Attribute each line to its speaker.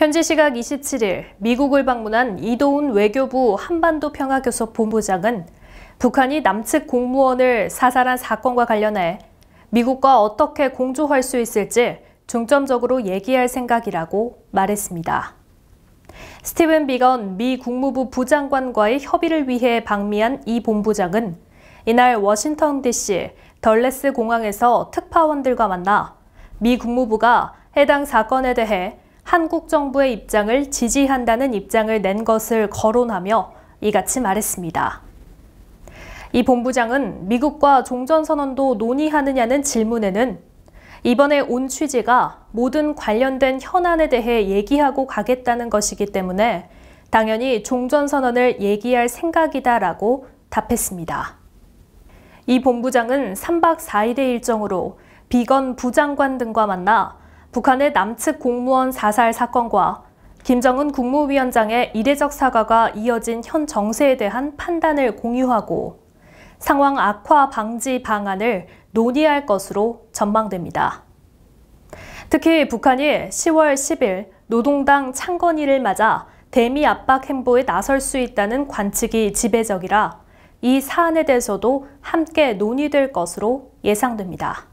Speaker 1: 현지 시각 27일 미국을 방문한 이도훈 외교부 한반도 평화교섭 본부장은 북한이 남측 공무원을 사살한 사건과 관련해 미국과 어떻게 공조할 수 있을지 중점적으로 얘기할 생각이라고 말했습니다. 스티븐 비건 미 국무부 부장관과의 협의를 위해 방미한 이 본부장은 이날 워싱턴 DC 덜레스 공항에서 특파원들과 만나 미 국무부가 해당 사건에 대해 한국 정부의 입장을 지지한다는 입장을 낸 것을 거론하며 이같이 말했습니다. 이 본부장은 미국과 종전선언도 논의하느냐는 질문에는 이번에 온 취지가 모든 관련된 현안에 대해 얘기하고 가겠다는 것이기 때문에 당연히 종전선언을 얘기할 생각이다라고 답했습니다. 이 본부장은 3박 4일의 일정으로 비건 부장관 등과 만나 북한의 남측 공무원 사살 사건과 김정은 국무위원장의 이례적 사과가 이어진 현 정세에 대한 판단을 공유하고 상황 악화 방지 방안을 논의할 것으로 전망됩니다. 특히 북한이 10월 10일 노동당 창건일을 맞아 대미 압박 행보에 나설 수 있다는 관측이 지배적이라 이 사안에 대해서도 함께 논의될 것으로 예상됩니다.